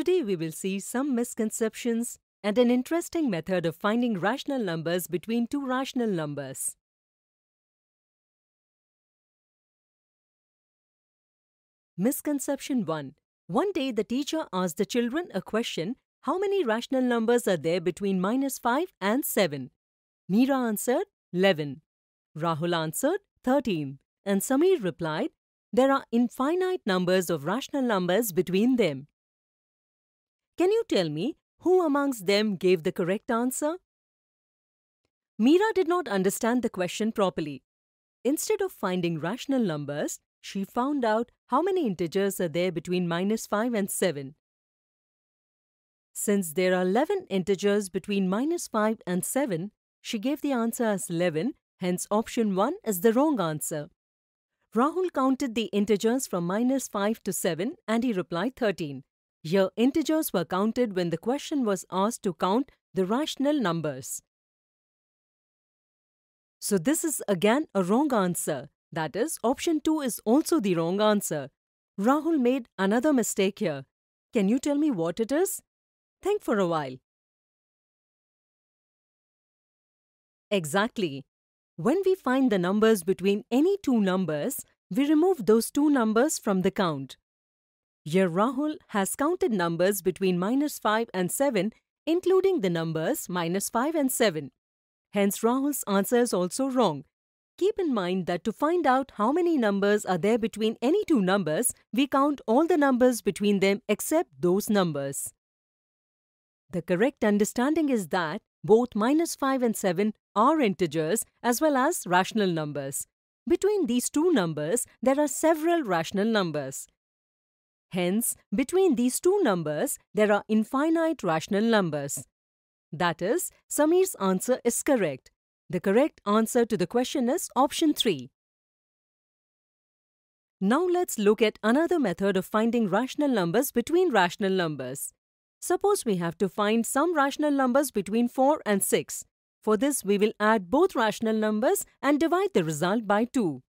Today we will see some misconceptions and an interesting method of finding rational numbers between two rational numbers. Misconception 1. One day the teacher asked the children a question, how many rational numbers are there between minus 5 and 7? Meera answered 11. Rahul answered 13. And Samir replied, there are infinite numbers of rational numbers between them. Can you tell me who amongst them gave the correct answer? Meera did not understand the question properly. Instead of finding rational numbers, she found out how many integers are there between minus 5 and 7. Since there are 11 integers between minus 5 and 7, she gave the answer as 11, hence option 1 is the wrong answer. Rahul counted the integers from minus 5 to 7 and he replied 13. Here, integers were counted when the question was asked to count the rational numbers. So this is again a wrong answer. That is, option 2 is also the wrong answer. Rahul made another mistake here. Can you tell me what it is? Think for a while. Exactly. When we find the numbers between any two numbers, we remove those two numbers from the count. Here Rahul has counted numbers between minus 5 and 7, including the numbers minus 5 and 7. Hence Rahul's answer is also wrong. Keep in mind that to find out how many numbers are there between any two numbers, we count all the numbers between them except those numbers. The correct understanding is that both minus 5 and 7 are integers as well as rational numbers. Between these two numbers, there are several rational numbers. Hence, between these two numbers, there are infinite rational numbers. That is, Samir's answer is correct. The correct answer to the question is option 3. Now let's look at another method of finding rational numbers between rational numbers. Suppose we have to find some rational numbers between 4 and 6. For this, we will add both rational numbers and divide the result by 2.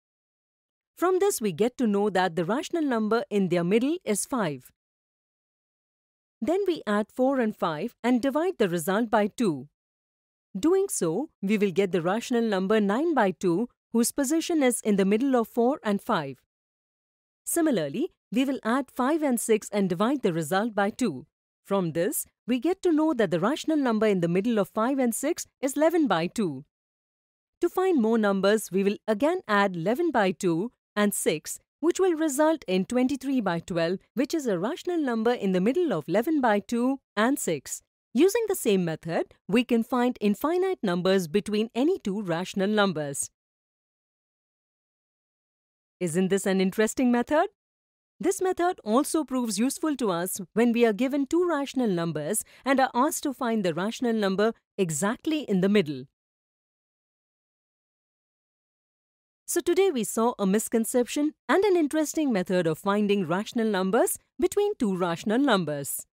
From this, we get to know that the rational number in their middle is 5. Then we add 4 and 5 and divide the result by 2. Doing so, we will get the rational number 9 by 2 whose position is in the middle of 4 and 5. Similarly, we will add 5 and 6 and divide the result by 2. From this, we get to know that the rational number in the middle of 5 and 6 is 11 by 2. To find more numbers, we will again add 11 by 2 and 6, which will result in 23 by 12, which is a rational number in the middle of 11 by 2 and 6. Using the same method, we can find infinite numbers between any two rational numbers. Isn't this an interesting method? This method also proves useful to us when we are given two rational numbers and are asked to find the rational number exactly in the middle. So today we saw a misconception and an interesting method of finding rational numbers between two rational numbers.